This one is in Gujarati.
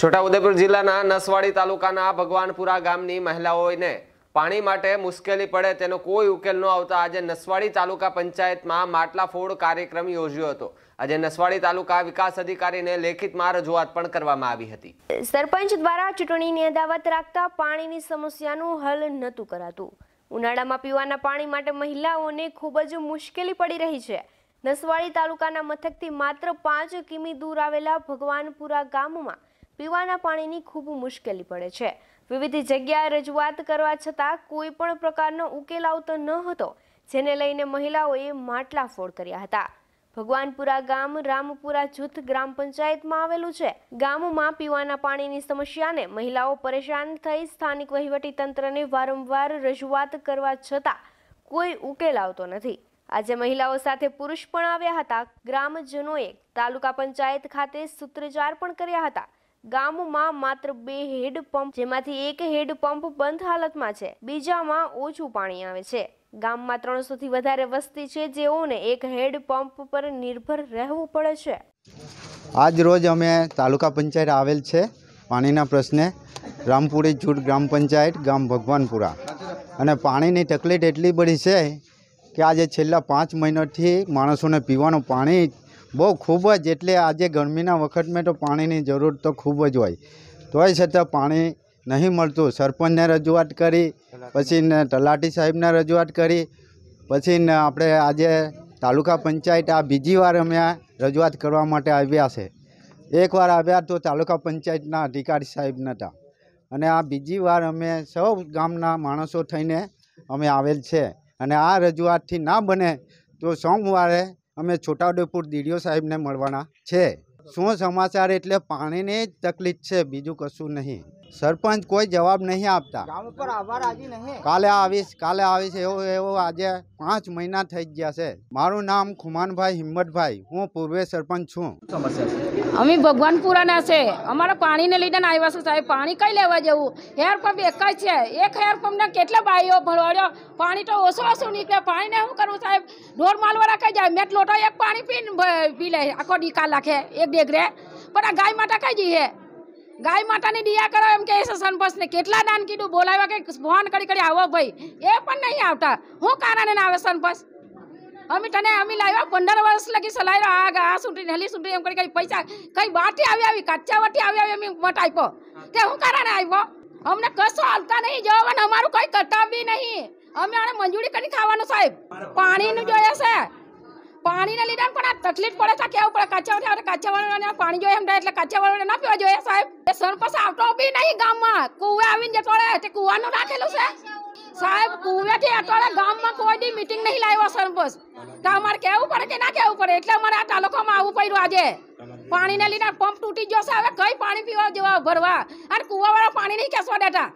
છોટાઉદેપુર જિલ્લાના નસવાડી તાલુકાના ભગવાનપુરા ગામની મહિલાઓને પાણી માટે મુશ્કેલી પડે તેનો કોઈ ઉકેલ ન આવતા આજે નસવાડી તાલુકા પંચાયતમાં માટલા ફોડ કાર્યક્રમ યોજ્યો હતો આજે નસવાડી તાલુકા વિકાસ અધિકારીને લેખિતમાં રજૂઆત પણ કરવામાં આવી હતી સરપંચ દ્વારા ચૂંટણીની અદાવત રાખતા પાણીની સમસ્યાનું હલ નહોતું કરાતું ઉનાળામાં પીવાના પાણી માટે મહિલાઓને ખૂબ જ મુશ્કેલી પડી રહી છે નસવાડી તાલુકાના મથકથી માત્ર પાંચ કિમી દૂર આવેલા ભગવાનપુરા ગામમાં પીવાના પાણીની ખૂબ મુશ્કેલી પડે છે વિવિધ જગ્યાએ રજૂઆત કરવા છતાં કોઈ પણ પ્રકારનો ઉકેલ આવતો ન હતો જેને લઈને મહિલાઓએ માટલા ફોડ કર્યા હતા ભગવાનપુરા ગામ રામપુરા જૂથ ગ્રામ પંચાયતમાં આવેલું છે ગામમાં પીવાના પાણીની સમસ્યાને મહિલાઓ પરેશાન થઈ સ્થાનિક વહીવટી તંત્રને વારંવાર રજૂઆત કરવા છતાં કોઈ ઉકેલ આવતો નથી આજે મહિલાઓ સાથે પુરુષ પણ આવ્યા હતા ગ્રામજનોએ તાલુકા પંચાયત ખાતે સૂત્રચાર પણ કર્યા હતા ગામમાં માત્ર બે હેડપંપ જેમાંથી એક હેડપંપ બંધ હાલતમાં છે બીજામાં ઓછું પાણી આવે છે ગામમાં ત્રણસો થી વધારે વસ્તી છે જેઓને એક હેડપંપ પર નિર્ભર રહેવું પડે છે આજ રોજ અમે તાલુકા પંચાયત આવેલ છે પાણીના પ્રશ્ને રામપુરી જૂટ ગ્રામ પંચાયત ગામ ભગવાનપુરા અને પાણીની તકલીફ એટલી બધી છે કે આજે છેલ્લા પાંચ મહિનાથી માણસોને પીવાનું પાણી બહુ ખૂબ જ એટલે આજે ગરમીના વખતમાં તો પાણીની જરૂર તો ખૂબ જ હોય તોય છતાં પાણી નહીં મળતું સરપંચને રજૂઆત કરી પછી તલાટી સાહેબને રજૂઆત કરી પછી આપણે આજે તાલુકા પંચાયત આ બીજી વાર અમે રજૂઆત કરવા માટે આવ્યા છે એકવાર આવ્યા તો તાલુકા પંચાયતના અધિકારી સાહેબ નહોતા અને આ બીજી વાર અમે સૌ ગામના માણસો થઈને અમે આવેલ છે અને આ રજૂઆતથી ના બને તો સોમવારે અમે છોટાઉદેપુર દીડીઓ સાહેબને મળવાના છે શું સમાચાર એટલે પાણીની જ તકલીફ છે બીજું કશું નહીં સરપંચ કોઈ જવાબ નહીં આપતા કાલે આવીશ કાલે આવીશ એવો એવો આજે પાંચ મહિના થઈ ગયા છે મારું નામ ખુમાનભાઈ હિંમતભાઈ હું પૂર્વે સરપંચ છું અમે ભગવાનપુરાના છે અમારા પાણીને લીધે આવ્યા છે સાહેબ પાણી કઈ લેવા જવું હેરપંપ એક જ છે એક હેરપંપ ને કેટલા ભાઈઓ ભણવાડ્યો પાણી તો ઓછું ઓછું નીકળે ને શું કરવું સાહેબ ઢોર માલવાળા કઈ જાય મેં લોટો એક પાણી પીને પી લે આખો ડીકા લાખે એક ડેગરે પણ આ ગાય માટે કઈ જઈએ ગાય માતાની દિયા કરો એમ કે સંપસને કેટલા દાન કીધું બોલાવ્યા કે ફોન કરી કરી આવો ભાઈ એ પણ નહીં આવતા હું કારણે ના આવે સંપસ અમે તને અમે લાવ્યા પંદર વર્ષ લગી સલાઈ આ આ સુટી હેલી સુટી એમ કરી કરી પૈસા કઈ બહારથી આવી આવી કાચા વટી આવી આવી અમે મત આપ્યો તે હું કારણે આવ્યો અમને કશું હાલતા નહીં જવાને અમારું કોઈ કરતા બી નહીં અમે આને મંજૂરી કરી ખાવાનું સાહેબ પાણીનું જોઈએ છે પાણીને લીધે પણ આ તકલીફ પડે છે કેવું પડે કાચાવાળા કાચાવાળાને પાણી જોઈએ એમ એટલે કાચાવાળાને ના પીવા જોઈએ સાહેબ સરપંચ આવતો બી નહીં ગામમાં કુવે આવીને જતો તે કુવાનું રાખેલું છે સાહેબ કુવેથી અટોળે ગામમાં કોઈ દી મિટિંગ નહીં લાવ્યો સરપંચ તો અમારે પડે કે ના કેવું પડે એટલે અમારે આ તાલુકામાં આવવું પડ્યું આજે પાણીને લીધે પંપ તૂટી ગયો છે હવે કઈ પાણી પીવા જેવા ભરવા અને કુવાવાળા પાણી નહીં કેસવા દેતા